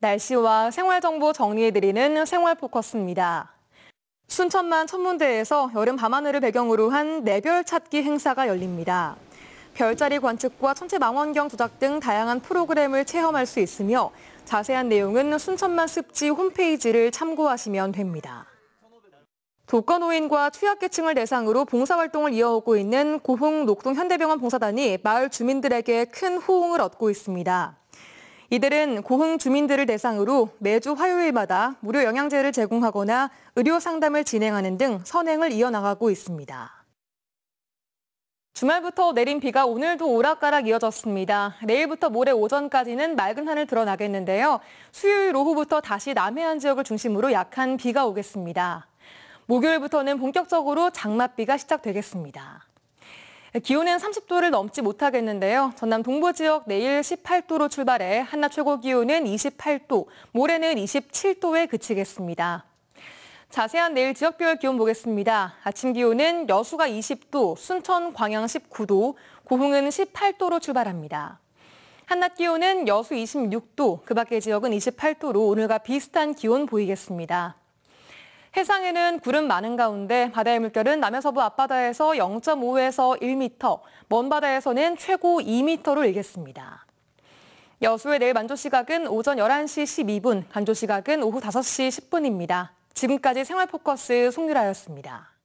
날씨와 생활정보 정리해드리는 생활포커스입니다. 순천만 천문대에서 여름 밤하늘을 배경으로 한 내별 찾기 행사가 열립니다. 별자리 관측과 천체 망원경 조작 등 다양한 프로그램을 체험할 수 있으며 자세한 내용은 순천만 습지 홈페이지를 참고하시면 됩니다. 독거노인과 취약계층을 대상으로 봉사활동을 이어오고 있는 고흥 녹동 현대병원 봉사단이 마을 주민들에게 큰 호응을 얻고 있습니다. 이들은 고흥 주민들을 대상으로 매주 화요일마다 무료 영양제를 제공하거나 의료 상담을 진행하는 등 선행을 이어나가고 있습니다. 주말부터 내린 비가 오늘도 오락가락 이어졌습니다. 내일부터 모레 오전까지는 맑은 하늘 드러나겠는데요. 수요일 오후부터 다시 남해안 지역을 중심으로 약한 비가 오겠습니다. 목요일부터는 본격적으로 장맛비가 시작되겠습니다. 네, 기온은 30도를 넘지 못하겠는데요. 전남 동부 지역 내일 18도로 출발해 한낮 최고 기온은 28도, 모레는 27도에 그치겠습니다. 자세한 내일 지역별 기온 보겠습니다. 아침 기온은 여수가 20도, 순천, 광양 19도, 고흥은 18도로 출발합니다. 한낮 기온은 여수 26도, 그 밖의 지역은 28도로 오늘과 비슷한 기온 보이겠습니다. 해상에는 구름 많은 가운데 바다의 물결은 남해서부 앞바다에서 0.5에서 1m, 먼 바다에서는 최고 2m로 일겠습니다. 여수의 내일 만조 시각은 오전 11시 12분, 간조 시각은 오후 5시 10분입니다. 지금까지 생활포커스 송유라였습니다.